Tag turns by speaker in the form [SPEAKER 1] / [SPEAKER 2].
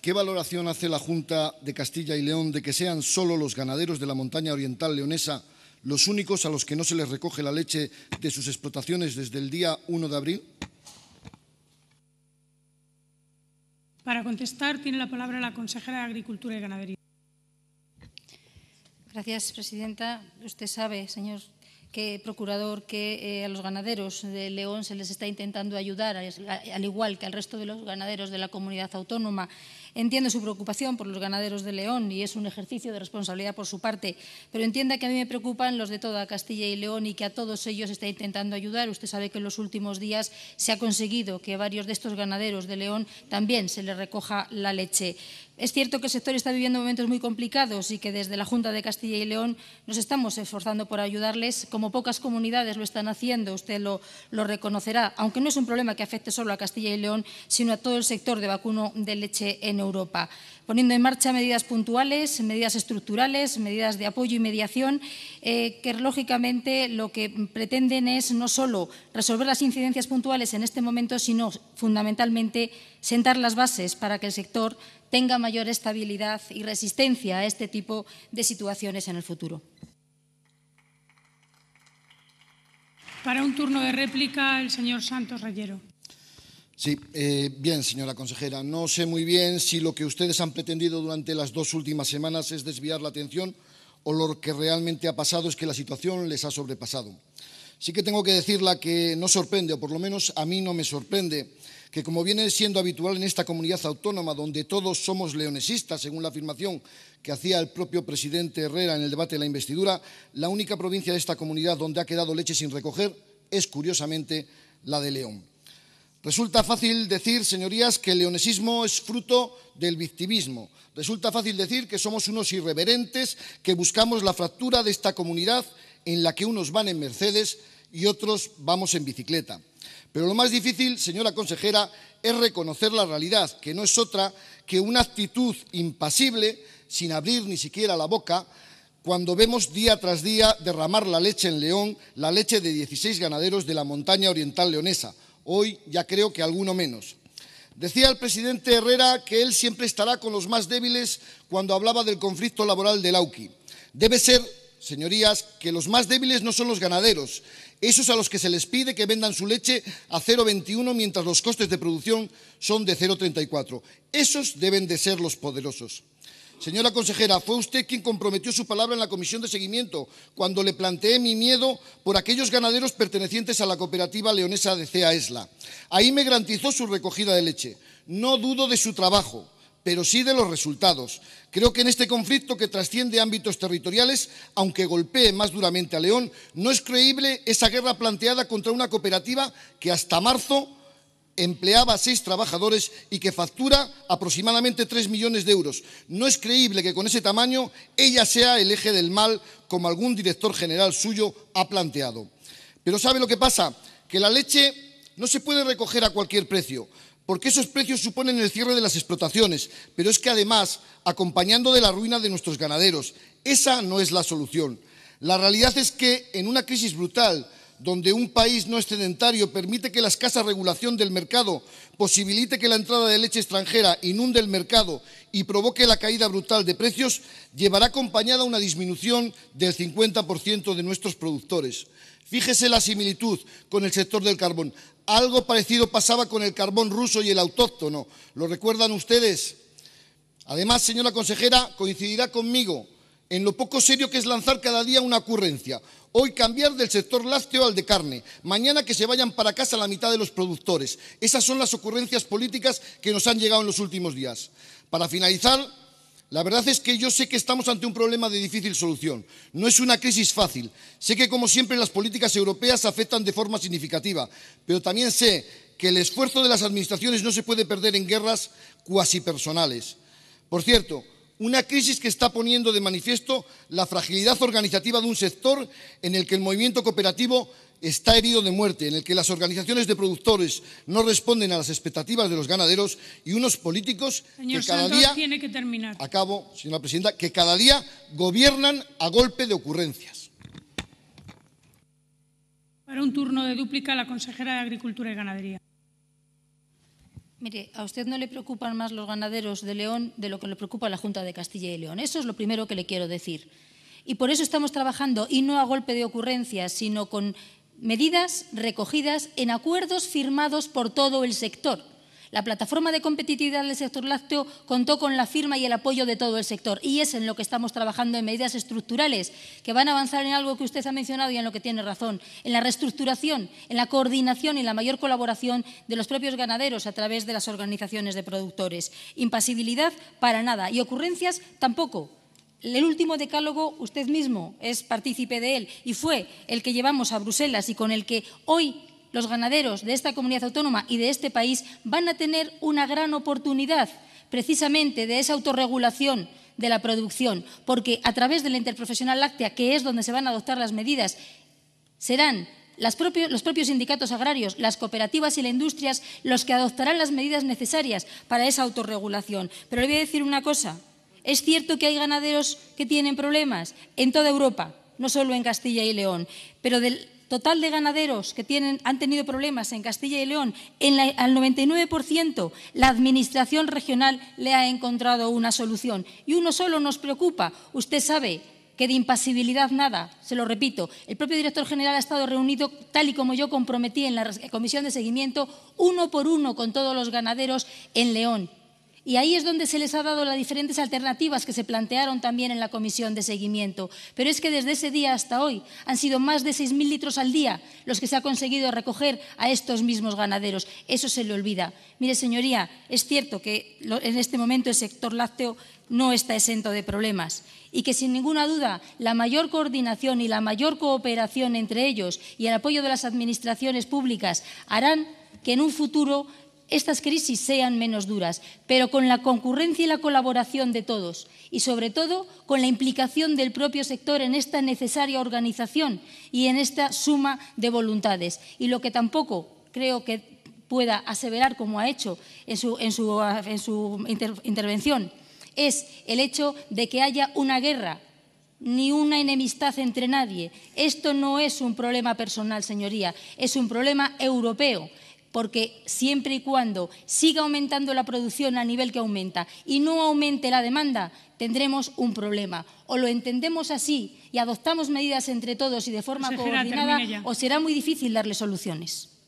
[SPEAKER 1] ¿Qué valoración hace la Junta de Castilla y León de que sean solo los ganaderos de la montaña oriental leonesa los únicos a los que no se les recoge la leche de sus explotaciones desde el día 1 de abril?
[SPEAKER 2] Para contestar tiene la palabra la consejera de Agricultura y Ganadería. Gracias, presidenta. Usted sabe, señor que procurador que eh, a los ganaderos de León se les está intentando ayudar, al igual que al resto de los ganaderos de la comunidad autónoma. Entiendo su preocupación por los ganaderos de León y es un ejercicio de responsabilidad por su parte, pero entienda que a mí me preocupan los de toda Castilla y León y que a todos ellos se está intentando ayudar. Usted sabe que en los últimos días se ha conseguido que a varios de estos ganaderos de León también se les recoja la leche. Es cierto que el sector está viviendo momentos muy complicados y que desde la Junta de Castilla y León nos estamos esforzando por ayudarles como pocas comunidades lo están haciendo, usted lo, reconocerá, aunque no es un problema que afecte solo a Castilla y León, sino a todo el sector de vacuno de leche en Europa, poniendo en marcha medidas puntuales, medidas estructurales, medidas de apoyo y mediación, eh, que lógicamente lo que pretenden es no solo resolver las incidencias puntuales en este momento, sino fundamentalmente sentar las bases para que el sector tenga mayor estabilidad y resistencia a este tipo de situaciones en el futuro. Para un turno de réplica, el señor Santos Rayero.
[SPEAKER 1] Sí, eh, bien, señora consejera. No sé muy bien si lo que ustedes han pretendido durante las dos últimas semanas es desviar la atención o lo que realmente ha pasado es que la situación les ha sobrepasado. Sí que tengo que decir que no sorprende, o por lo menos a mí no me sorprende, que como viene siendo habitual en esta comunidad autónoma, donde todos somos leonesistas, según la afirmación que hacía el propio presidente Herrera en el debate de la investidura, la única provincia de esta comunidad donde ha quedado leche sin recoger es, curiosamente, la de León. Resulta fácil decir, señorías, que el leonesismo es fruto del victimismo. Resulta fácil decir que somos unos irreverentes, que buscamos la fractura de esta comunidad en la que unos van en Mercedes y otros vamos en bicicleta. Pero lo más difícil, señora consejera, es reconocer la realidad, que no es otra que una actitud impasible, sin abrir ni siquiera la boca, cuando vemos día tras día derramar la leche en León, la leche de 16 ganaderos de la montaña oriental leonesa. Hoy ya creo que alguno menos. Decía el presidente Herrera que él siempre estará con los más débiles cuando hablaba del conflicto laboral de Lauqui... Debe ser, señorías, que los más débiles no son los ganaderos, esos a los que se les pide que vendan su leche a 0,21 mientras los costes de producción son de 0,34. Esos deben de ser los poderosos. Señora consejera, fue usted quien comprometió su palabra en la comisión de seguimiento cuando le planteé mi miedo por aquellos ganaderos pertenecientes a la cooperativa leonesa de CEA Esla. Ahí me garantizó su recogida de leche. No dudo de su trabajo pero sí de los resultados. Creo que en este conflicto que trasciende ámbitos territoriales, aunque golpee más duramente a León, no es creíble esa guerra planteada contra una cooperativa que hasta marzo empleaba a seis trabajadores y que factura aproximadamente tres millones de euros. No es creíble que con ese tamaño ella sea el eje del mal, como algún director general suyo ha planteado. Pero ¿sabe lo que pasa? Que la leche no se puede recoger a cualquier precio porque esos precios suponen el cierre de las explotaciones, pero es que además, acompañando de la ruina de nuestros ganaderos, esa no es la solución. La realidad es que en una crisis brutal, donde un país no excedentario permite que la escasa regulación del mercado posibilite que la entrada de leche extranjera inunde el mercado y provoque la caída brutal de precios, llevará acompañada una disminución del 50% de nuestros productores. Fíjese la similitud con el sector del carbón. Algo parecido pasaba con el carbón ruso y el autóctono. ¿Lo recuerdan ustedes? Además, señora consejera, coincidirá conmigo en lo poco serio que es lanzar cada día una ocurrencia. Hoy cambiar del sector lácteo al de carne. Mañana que se vayan para casa la mitad de los productores. Esas son las ocurrencias políticas que nos han llegado en los últimos días. Para finalizar, la verdad es que yo sé que estamos ante un problema de difícil solución. No es una crisis fácil. Sé que, como siempre, las políticas europeas afectan de forma significativa, pero también sé que el esfuerzo de las administraciones no se puede perder en guerras cuasi personales. Por cierto, una crisis que está poniendo de manifiesto la fragilidad organizativa de un sector en el que el movimiento cooperativo está herido de muerte, en el que las organizaciones de productores no responden a las expectativas de los ganaderos y unos políticos que cada día Acabo, señora presidenta, que cada día gobiernan a golpe de ocurrencias.
[SPEAKER 2] Para un turno de dúplica la consejera de Agricultura y Ganadería. Mire, a usted no le preocupan más los ganaderos de León de lo que le preocupa la Junta de Castilla y León. Eso es lo primero que le quiero decir. Y por eso estamos trabajando, y no a golpe de ocurrencia, sino con medidas recogidas en acuerdos firmados por todo el sector. La plataforma de competitividad del sector lácteo contó con la firma y el apoyo de todo el sector y es en lo que estamos trabajando en medidas estructurales que van a avanzar en algo que usted ha mencionado y en lo que tiene razón, en la reestructuración, en la coordinación y la mayor colaboración de los propios ganaderos a través de las organizaciones de productores. Impasibilidad para nada y ocurrencias tampoco. El último decálogo usted mismo es partícipe de él y fue el que llevamos a Bruselas y con el que hoy los ganaderos de esta comunidad autónoma y de este país van a tener una gran oportunidad precisamente de esa autorregulación de la producción, porque a través de la interprofesional láctea, que es donde se van a adoptar las medidas, serán los propios sindicatos agrarios, las cooperativas y las industrias los que adoptarán las medidas necesarias para esa autorregulación. Pero le voy a decir una cosa, es cierto que hay ganaderos que tienen problemas en toda Europa, no solo en Castilla y León, pero del, total de ganaderos que tienen, han tenido problemas en Castilla y León, en el al 99% la Administración regional le ha encontrado una solución. Y uno solo nos preocupa. Usted sabe que de impasibilidad nada, se lo repito. El propio director general ha estado reunido, tal y como yo comprometí en la comisión de seguimiento, uno por uno con todos los ganaderos en León. Y ahí es donde se les ha dado las diferentes alternativas que se plantearon también en la comisión de seguimiento. Pero es que desde ese día hasta hoy han sido más de 6.000 litros al día los que se ha conseguido recoger a estos mismos ganaderos. Eso se le olvida. Mire, señoría, es cierto que en este momento el sector lácteo no está exento de problemas y que sin ninguna duda la mayor coordinación y la mayor cooperación entre ellos y el apoyo de las administraciones públicas harán que en un futuro estas crisis sean menos duras, pero con la concurrencia y la colaboración de todos y, sobre todo, con la implicación del propio sector en esta necesaria organización y en esta suma de voluntades. Y lo que tampoco creo que pueda aseverar, como ha hecho en su, intervención, es el hecho de que haya una guerra ni una enemistad entre nadie. Esto no es un problema personal, señoría, es un problema europeo porque siempre y cuando siga aumentando la producción a nivel que aumenta y no aumente la demanda, tendremos un problema. O lo entendemos así y adoptamos medidas entre todos y de forma coordinada, o será muy difícil darle soluciones.